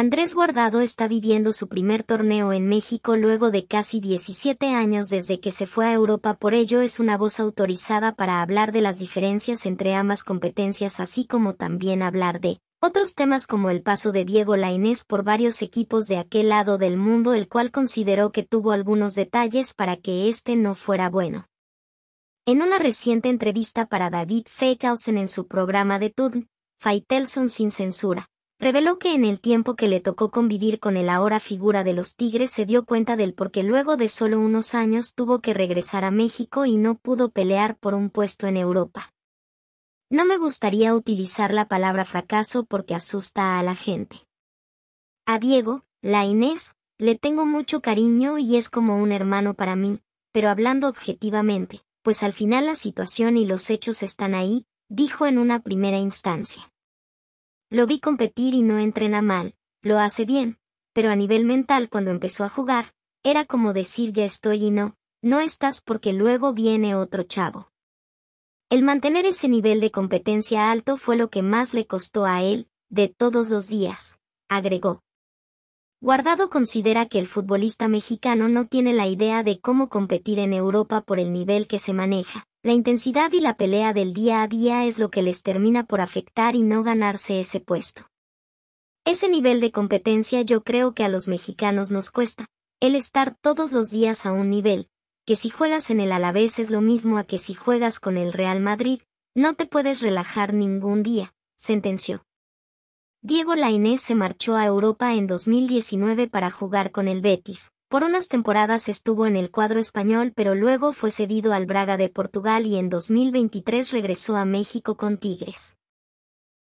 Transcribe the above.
Andrés Guardado está viviendo su primer torneo en México luego de casi 17 años desde que se fue a Europa, por ello es una voz autorizada para hablar de las diferencias entre ambas competencias, así como también hablar de otros temas como el paso de Diego Lainez por varios equipos de aquel lado del mundo, el cual consideró que tuvo algunos detalles para que este no fuera bueno. En una reciente entrevista para David Feitelson en su programa de TUD, Faitelson sin censura, reveló que en el tiempo que le tocó convivir con el ahora figura de los Tigres se dio cuenta del por qué luego de solo unos años tuvo que regresar a México y no pudo pelear por un puesto en Europa. No me gustaría utilizar la palabra fracaso porque asusta a la gente. A Diego, la Inés, le tengo mucho cariño y es como un hermano para mí, pero hablando objetivamente, pues al final la situación y los hechos están ahí, dijo en una primera instancia. Lo vi competir y no entrena mal, lo hace bien, pero a nivel mental cuando empezó a jugar, era como decir ya estoy y no, no estás porque luego viene otro chavo. El mantener ese nivel de competencia alto fue lo que más le costó a él, de todos los días, agregó. Guardado considera que el futbolista mexicano no tiene la idea de cómo competir en Europa por el nivel que se maneja, la intensidad y la pelea del día a día es lo que les termina por afectar y no ganarse ese puesto. Ese nivel de competencia yo creo que a los mexicanos nos cuesta, el estar todos los días a un nivel, que si juegas en el Alavés es lo mismo a que si juegas con el Real Madrid, no te puedes relajar ningún día, sentenció. Diego Lainez se marchó a Europa en 2019 para jugar con el Betis, por unas temporadas estuvo en el cuadro español pero luego fue cedido al Braga de Portugal y en 2023 regresó a México con Tigres.